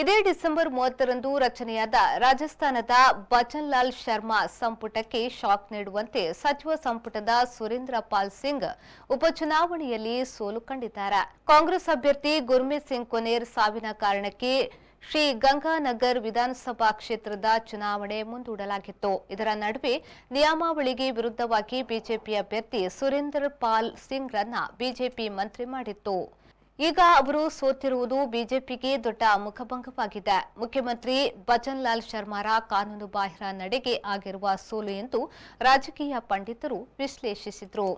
ಇದೇ ಡಿಸೆಂಬರ್ ಮೂವತ್ತರಂದು ರಚನೆಯಾದ ರಾಜಸ್ಥಾನದ ಬಚನ್ ಲಾಲ್ ಶರ್ಮಾ ಸಂಪುಟಕ್ಕೆ ಶಾಕ್ ನೀಡುವಂತೆ ಸಚಿವ ಸಂಪುಟದ ಸುರೇಂದ್ರ ಪಾಲ್ ಸಿಂಗ್ ಉಪಚುನಾವಣೆಯಲ್ಲಿ ಸೋಲು ಕಂಡಿದ್ದಾರೆ ಕಾಂಗ್ರೆಸ್ ಅಭ್ಯರ್ಥಿ ಗುರ್ಮಿತ್ ಸಿಂಗ್ ಕೊನೇರ್ ಸಾವಿನ ಕಾರಣಕ್ಕೆ ಶ್ರೀ ಗಂಗಾನಗರ್ ವಿಧಾನಸಭಾ ಕ್ಷೇತ್ರದ ಚುನಾವಣೆ ಮುಂದೂಡಲಾಗಿತ್ತು ಇದರ ನಡುವೆ ನಿಯಮಾವಳಿಗೆ ವಿರುದ್ಧವಾಗಿ ಬಿಜೆಪಿ ಅಭ್ಯರ್ಥಿ ಸುರೇಂದ್ರ ಪಾಲ್ ಸಿಂಗ್ರನ್ನ ಬಿಜೆಪಿ ಮಂತ್ರಿ ಮಾಡಿತ್ತು ಈಗ ಅವರು ಸೋತಿರುವುದು ಬಿಜೆಪಿಗೆ ದೊಡ್ಡ ಮುಖಭಂಗವಾಗಿದೆ ಮುಖ್ಯಮಂತ್ರಿ ಭಜನ್ ಲಾಲ್ ಶರ್ಮಾರ ಕಾನೂನು ಬಾಹಿರ ನಡೆಗೆ ಆಗಿರುವ ಸೋಲು ಎಂದು ರಾಜಕೀಯ ಪಂಡಿತರು ವಿಶ್ಲೇಷಿಸಿದರು